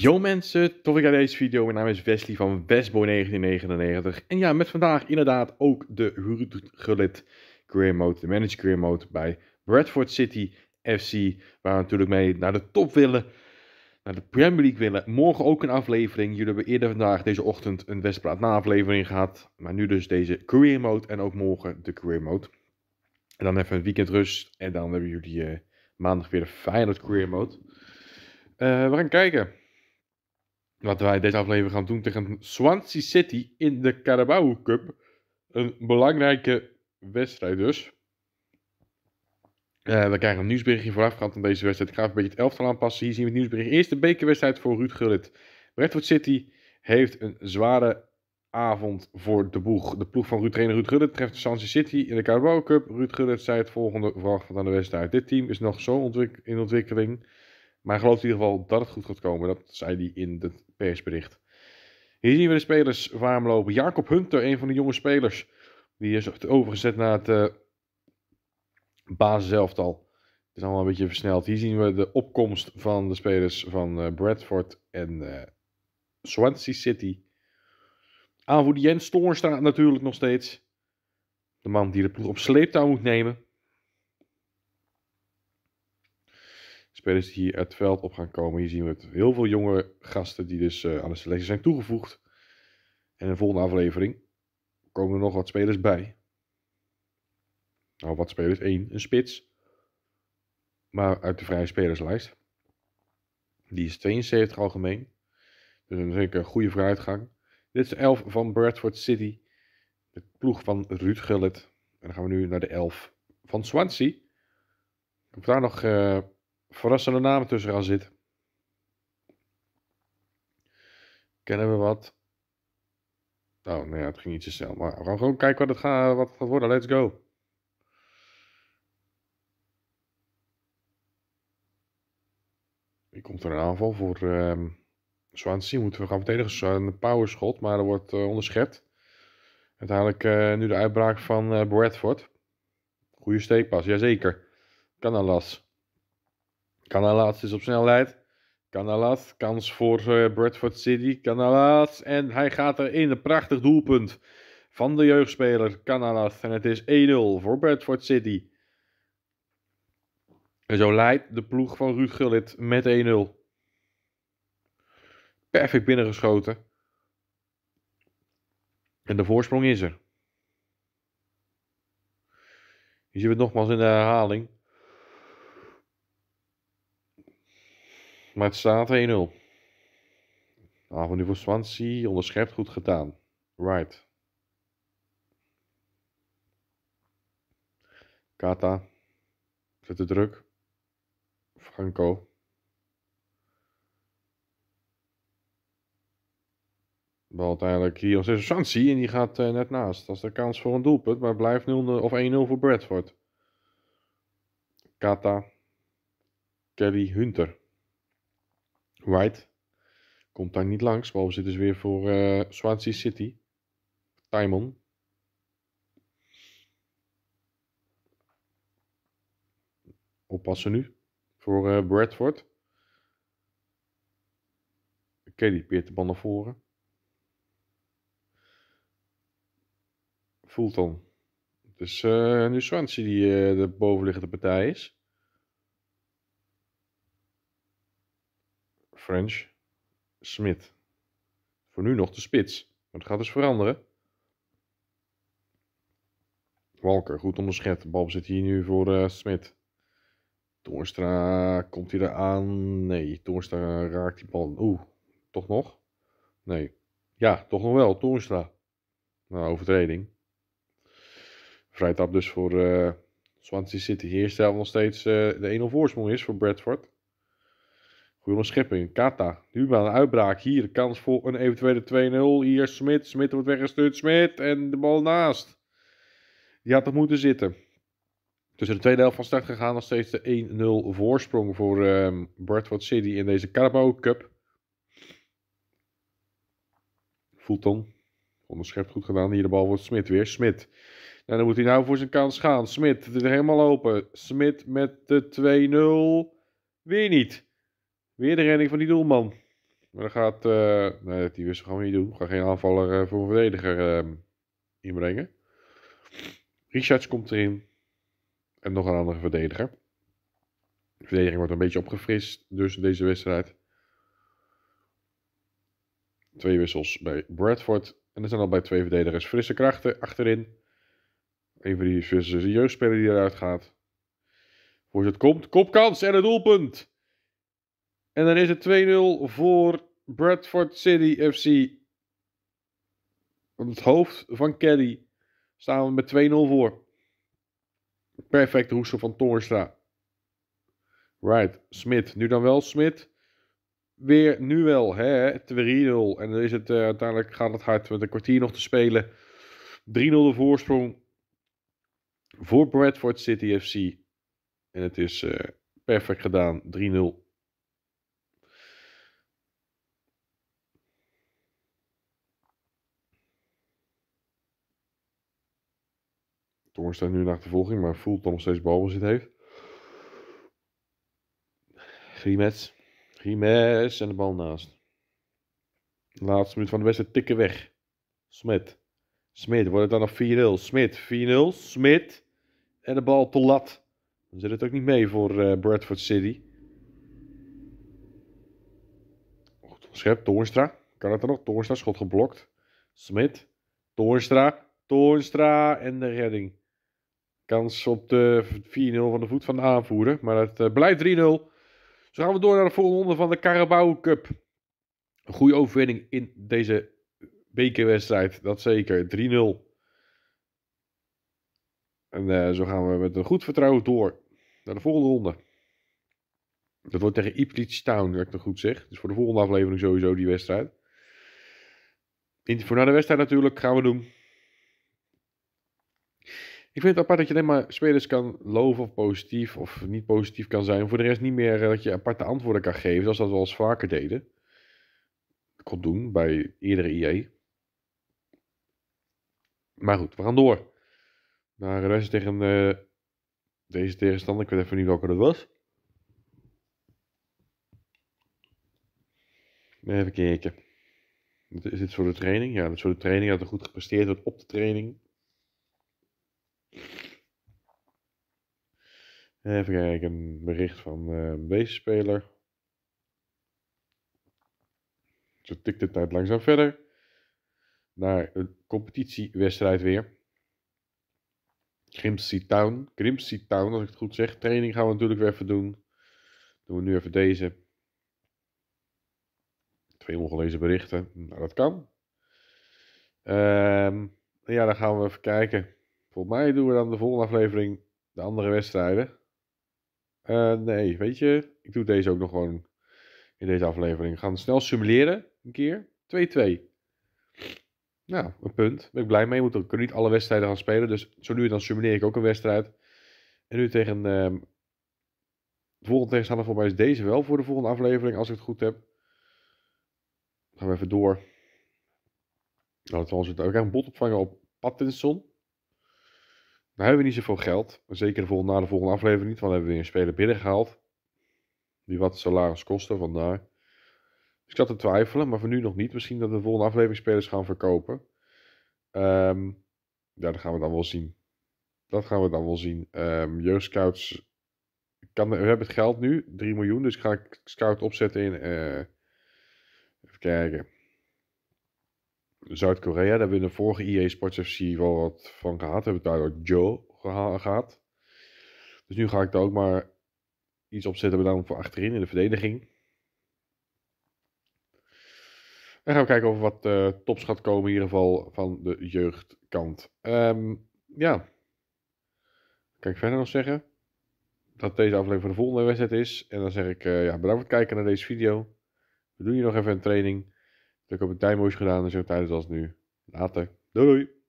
Yo mensen, tot ik aan deze video. Mijn naam is Wesley van Westbo 1999 En ja, met vandaag inderdaad ook de Hurricane Career Mode, de Managed Career Mode bij Bradford City FC. Waar we natuurlijk mee naar de top willen, naar de Premier League willen. Morgen ook een aflevering. Jullie hebben eerder vandaag, deze ochtend, een Westpraat na aflevering gehad. Maar nu dus deze Career Mode en ook morgen de Career Mode. En dan even een weekend rust en dan hebben jullie eh, maandag weer de Feyenoord Career Mode. Eh, we gaan kijken wat wij deze aflevering gaan doen tegen Swansea City in de Carabao Cup. Een belangrijke wedstrijd dus. Eh, we krijgen een nieuwsberichtje voorafgaand aan deze wedstrijd. Ik ga even een beetje het elftal aanpassen. Hier zien we het nieuwsbericht. Eerste bekerwedstrijd voor Ruud Gullit. Redwood City heeft een zware avond voor de boeg. De ploeg van Ruud trainer Ruud Gullit treft Swansea City in de Carabao Cup. Ruud Gullit zei het volgende voorafgaand aan de wedstrijd. Dit team is nog zo in ontwikkeling... Maar hij gelooft in ieder geval dat het goed gaat komen. Dat zei hij in het persbericht. Hier zien we de spelers warm lopen. Jacob Hunter, een van de jonge spelers. Die is overgezet naar het uh, basiselftal. Het is allemaal een beetje versneld. Hier zien we de opkomst van de spelers van eh, Bradford en eh, Swansea City. Aanvoerder Jens Toorn staat natuurlijk nog steeds. De man die de ploeg op sleeptouw moet nemen. spelers die hier uit het veld op gaan komen. Hier zien we heel veel jonge gasten die dus eh, aan de selectie zijn toegevoegd. En in de volgende aflevering komen er nog wat spelers bij. Nou, wat spelers? Eén. een spits. Maar uit de vrije spelerslijst. Die is 72 algemeen. Dus een zeker goede vooruitgang. Dit is de 11 van Bradford City. De ploeg van Ruud Gullit. En dan gaan we nu naar de 11 van Swansea. Ik heb daar nog... Eh, verrassende namen tussen gaan zitten. Kennen we wat? Oh, nee, het ging niet zo snel. Maar we gaan gewoon kijken wat het, gaat, wat worden. Let's go. Hier komt er een aanval voor uh, Swansea. Moeten we gaan verdedigen. Een powerschot, maar dat wordt uh, onderschept. Uiteindelijk uh, nu de uitbraak van eh, Bradford. Goede steekpas, jazeker. las. Canalas is op snelheid. Canalas, kans voor eh, Bradford City. Canalas. en hij gaat erin. Een prachtig doelpunt van de jeugdspeler Canalas. En het is 1-0 voor Bradford City. En zo leidt de ploeg van Ruud Gullit met 1-0. Perfect binnengeschoten. En de voorsprong is er. Je ziet het nogmaals in de herhaling. Maar het staat 1-0. Avontuur voor Swansea, onderschept, goed gedaan. Right. Kata. Zet de druk. Franco. Bal eigenlijk hier als steeds en die gaat eh, net naast. Dat is de kans voor een doelpunt, maar blijft 0 of 1-0 voor Bradford. Kata. Kelly Hunter. White komt daar niet langs. we zitten dus weer voor uh, Swansea City. Timon. Oppassen nu. Voor uh, Bradford. Kelly die peert de bal naar voren. Fulton. Dus uh, nu Swansea die de bovenliggende partij is. French, Smit. Voor nu nog de spits, maar het gaat dus veranderen. Walker, goed onderschept. Bal zit hier nu voor uh, eh, Smit. Toorstra komt hij eraan? Nee, Toorstra raakt die bal. Oeh, toch nog? Nee. Ja, toch nog wel, Toenstra. Nou, overtreding. Vrijtap dus voor uh, Swansea City. Hier stel nog steeds eh, de 1-0 voorsprong is voor Bradford. Willem Schepping, Kata. Nu aan een uitbraak. Hier kans voor een eventuele 2-0. Hier Smit. Smit wordt weggestuurd. Smit en de bal naast. Die had er moeten zitten. Tussen de tweede helft van start gegaan. Nog steeds de 1-0 voorsprong voor um, Bradford City in deze Carabao Cup. Fulton. Onderschept goed gedaan. Hier de bal wordt Smit weer. Smit. En nou, dan moet hij nou voor zijn kans gaan. Smit. Het is helemaal open. Smit met de 2-0. Weer niet. Weer de redding van die doelman. Maar dan gaat... Uh, nee, die wist we gewoon niet doen. Ga geen aanvaller eh, voor een verdediger ehm, inbrengen. Richards komt erin. En nog een andere verdediger. De verdediging wordt een beetje opgefrist. Dus in deze wedstrijd. Twee wissels bij Bradford. En er zijn al bij twee verdedigers frisse krachten achterin. Een van die is jeugdspeler die eruit gaat. Voorzit komt. Kopkans en het doelpunt. En dan is het 2-0 voor Bradford City FC. Op het hoofd van Kelly staan we met 2-0 voor. Perfect hoesel van Torstra. Right, Smit. Nu dan wel Smit. Weer nu wel, hè? 2-0. En dan is het, eh, uiteindelijk gaat het hard met een kwartier nog te spelen. 3-0 de voorsprong voor Bradford City FC. En het is eh, perfect gedaan. 3-0. Toornstra nu naar de achtervolging, maar voelt dan nog steeds balbezit heeft. Grimes. Grimes en de bal naast. De laatste minuut van de wedstrijd tikken weg. Smit. Smit, wordt het dan nog 4-0? Smit, 4-0. Smit. En de bal te lat. Dan zit het ook niet mee voor eh, Bradford City. Goed, schep, Toornstra. Kan het er nog? Toornstra, schot geblokt. Smit. Toornstra. Toornstra en de redding. Kans op de 4-0 van de voet van de aanvoerder. Maar het eh, blijft 3-0. Zo gaan we door naar de volgende ronde van de Carabao Cup. Een goede overwinning in deze bekerwedstrijd. Dat zeker. 3-0. En eh, zo gaan we met een goed vertrouwen door naar de volgende ronde. Dat wordt tegen Ipswich Town, dat ik nog goed zeg. Dus voor de volgende aflevering sowieso die wedstrijd. Voor na de wedstrijd natuurlijk gaan we doen ik vind het apart dat je alleen maar spelers kan loven of positief of niet positief kan zijn. Voor de rest niet meer eh, dat je aparte antwoorden kan geven, zoals dat we al eens vaker deden. Dat kon doen bij eerdere IE. Maar goed, we gaan door. Naar eh, Russen tegen eh, deze tegenstander. Ik weet even niet welke dat was. Even kijken. Is dit voor de training? Ja, dit is voor de training dat er goed gepresteerd wordt op de training. Even kijken, een bericht van uh, deze speler. Zo tikt de tijd langzaam verder. Naar een competitiewedstrijd weer. Grimsey Town. Grimsey Town, als ik het goed zeg. Training gaan we natuurlijk weer even doen. Doen we nu even deze. Twee ongelezen berichten. Nou, dat kan. Um, ja, dan gaan we even kijken. Volgens mij doen we dan de volgende aflevering de andere wedstrijden. Eh, nee, weet je, ik doe deze ook nog gewoon in deze aflevering. We gaan snel simuleren, een keer. 2-2. Nou, een punt. Daar ben ik blij mee. Ik kan niet alle wedstrijden gaan spelen. Dus zo nu dan simuleer ik ook een wedstrijd. En nu tegen... Ehm, de volgende tegenstander voor mij is deze wel voor de volgende aflevering, als ik het goed heb. Dan gaan we even door. Nou, trouwens, we krijgen een bot opvangen op Pattinson hebben we niet zoveel geld. Zeker na de volgende aflevering niet. Want dan hebben we weer een speler binnengehaald. Die wat salaris kostte, vandaar. Dus ik zat te twijfelen, maar voor nu nog niet. Misschien dat we de volgende aflevering spelers gaan verkopen. Ehm, ja, dat gaan we dan wel zien. Dat gaan we dan wel zien. Um, jeugdscouts. Kan, we hebben het geld nu, 3 miljoen. Dus ga ik scout opzetten in. Uh, even kijken. Zuid-Korea. Daar hebben we in de vorige EA Sports FC wel wat van gehad. hebben we het Joe geha gehad. Dus nu ga ik daar ook maar iets op zetten, bedankt voor achterin in de verdediging. En gaan we kijken of er wat eh, tops gaat komen, in ieder geval van de jeugdkant. Um, ja. Kan ik verder nog zeggen? Dat deze aflevering van de volgende wedstrijd is. En dan zeg ik eh, ja, bedankt voor het kijken naar deze video. We doen hier nog even een training ik heb een tijdmoesje gedaan en zo tijdens als nu. Later. Doei doei.